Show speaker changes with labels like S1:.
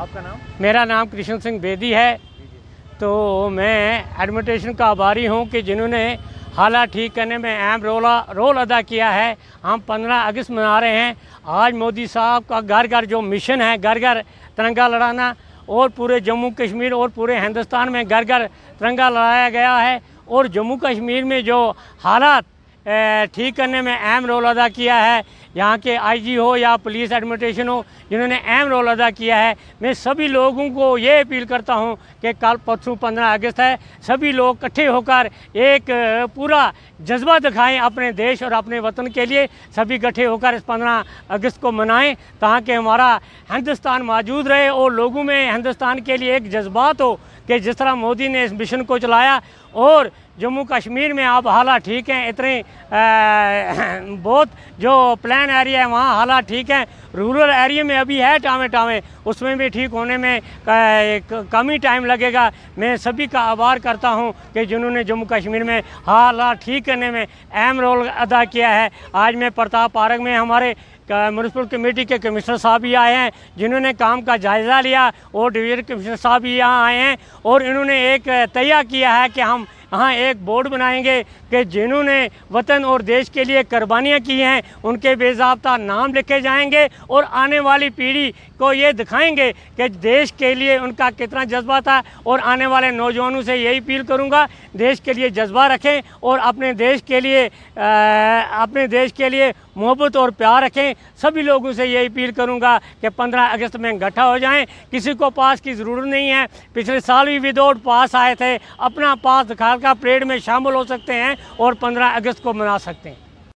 S1: आपका नाम मेरा नाम कृष्ण सिंह बेदी है तो मैं एडमिटेशन का अधिकारी हूं कि जिन्होंने हालા ઠીકને મે એમ્બરોલા રોલ અદાકિયા હૈ હમ 15 اگસ્ટ મના રહે હૈ આજ મોદી સાહબ કા ઘર ઘર જો મિશન હૈ ઘર ઘર તરંગા લડانا ઓર પૂરે જમ્મુ કાશ્મીર ઓર પૂરે હિન્દુસ્તાન મે ઘર ઘર તરંગા લડાયા ગયા હૈ ઓર જમ્મુ કાશ્મીર મે જો હાલત ठीक करने में अहम रोल अदा किया है यहाँ के आईजी हो या पुलिस एडमिनिस्ट्रेशन हो जिन्होंने अहम रोल अदा किया है मैं सभी लोगों को ये अपील करता हूँ कि कल परसों पंद्रह अगस्त है सभी लोग इकट्ठे होकर एक पूरा जज्बा दिखाएं अपने देश और अपने वतन के लिए सभी इकट्ठे होकर इस पंद्रह अगस्त को मनाएं ताकि हमारा हिंदुस्तान मौजूद रहे और लोगों में हिंदुस्तान के लिए एक जज्बात हो कि जिस तरह मोदी ने इस मिशन को चलाया और जम्मू कश्मीर में अब हालात ठीक हैं इतने बहुत जो प्लान एरिया है वहाँ हालात ठीक हैं रूरल एरिया में अभी है टावे टावे उसमें भी ठीक होने में कम ही टाइम लगेगा मैं सभी का आभार करता हूँ कि जिन्होंने जम्मू कश्मीर में हालात ठीक करने में अहम रोल अदा किया है आज मैं प्रताप पार्क में हमारे म्यूनसिपल कमेटी के कमिश्नर साहब भी आए हैं जिन्होंने काम का जायज़ा लिया और डिवीज़न कमिश्नर साहब भी यहाँ आए हैं और इन्होंने एक तैयार किया है कि हम हाँ एक बोर्ड बनाएंगे कि जिन्होंने वतन और देश के लिए कुर्बानियाँ की हैं उनके बेजाबता नाम लिखे जाएंगे और आने वाली पीढ़ी को ये दिखाएंगे कि देश के लिए उनका कितना जज्बा था और आने वाले नौजवानों से यही अपील करूँगा देश के लिए जज्बा रखें और अपने देश के लिए आ, अपने देश के लिए मोहब्बत और प्यार रखें सभी लोगों से यही अपील करूँगा कि पंद्रह अगस्त में इकट्ठा हो जाएँ किसी को पास की ज़रूरत नहीं है पिछले साल भी विदाउट पास आए थे अपना पास दिखा का परेड में शामिल हो सकते हैं और पंद्रह अगस्त को मना सकते हैं